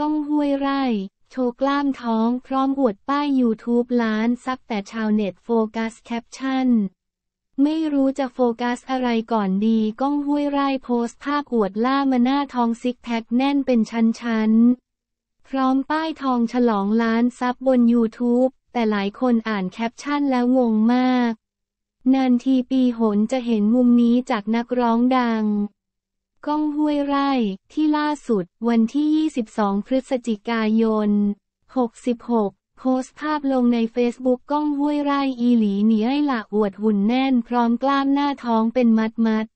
ก้องห้วยไร่ โชว์กล้ามท้องพร้อมอวดป้าย YouTube ล้านซับ แต่ชาวเน็ตโฟกัสแคปชั่น ไม่รู้จะโฟกัสอะไรก่อนดี ก้องห้วยไร่โพสต์ภาพอวดล่ามาหน้าทองซิกแพคแน่นเป็นชั้นๆ พร้อมป้ายทองฉลองล้านซับบน YouTube แต่หลายคนอ่านแคปชั่นแล้วงงมาก นานทีปีหนจะเห็นมุมนี้จากนักร้องดังก้องห้วยไร่ ที่ล่าสุด วันที่ 22 พฤศจิกายน 66 โพสต์ภาพลงในเฟซบุ๊กก้องห้วยไร่อีหลีเหนียละอวดหุ่นแน่นพร้อมกล้ามหน้าท้องเป็นมัดมัด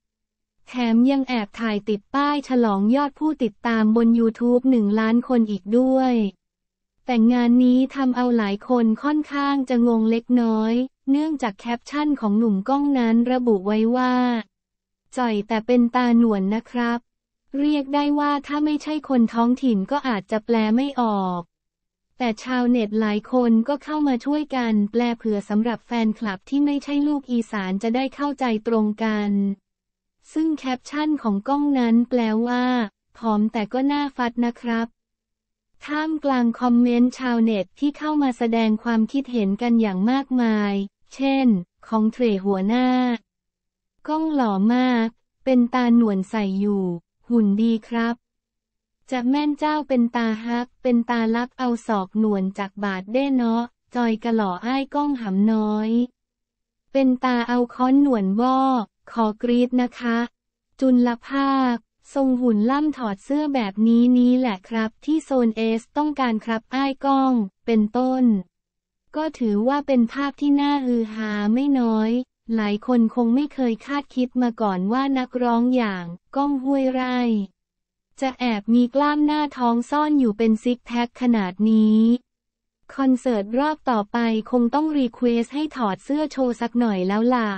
แถมยังแอบถ่ายติดป้ายฉลองยอดผู้ติดตามบน YouTube หนึ่งล้านคนอีกด้วย แต่งานนี้ทำเอาหลายคนค่อนข้างจะงงเล็กน้อย เนื่องจากแคปชั่นของหนุ่มก้องนั้นระบุไว้ว่าจ่อยแต่เป็นตาหนวนนะครับ เรียกได้ว่าถ้าไม่ใช่คนท้องถิ่นก็อาจจะแปลไม่ออก แต่ชาวเน็ตหลายคนก็เข้ามาช่วยกันแปลเผื่อสำหรับแฟนคลับที่ไม่ใช่ลูกอีสานจะได้เข้าใจตรงกัน ซึ่งแคปชั่นของกล้องนั้นแปลว่าผอมแต่ก็น่าฟัดนะครับท่ามกลางคอมเมนต์ชาวเน็ตที่เข้ามาแสดงความคิดเห็นกันอย่างมากมาย เช่น ของเทรหัวหน้ากล้องหล่อมาก เป็นตาหนวนใส่อยู่ หุ่นดีครับ จะแม่นเจ้าเป็นตาฮัก เป็นตาลักเอาศอกหนวนจากบาดเด้เนาะ จอยกะหล่ออ้ายกล้องหำน้อย เป็นตาเอาค้อนหนวนบ่อ ขอกรีดนะคะ จุลภาค ทรงหุ่นล่ำถอดเสื้อแบบนี้นี้แหละครับ ที่โซนเอสต้องการครับอ้ายกล้อง เป็นต้น ก็ถือว่าเป็นภาพที่น่าฮือฮาไม่น้อยหลายคนคงไม่เคยคาดคิดมาก่อนว่านักร้องอย่าง ก้องห้วยไร่ จะแอบมีกล้ามหน้าท้องซ่อนอยู่เป็นซิกแพคขนาดนี้ คอนเสิร์ตรอบต่อไปคงต้องรีเควสให้ถอดเสื้อโชว์สักหน่อยแล้วล่ะ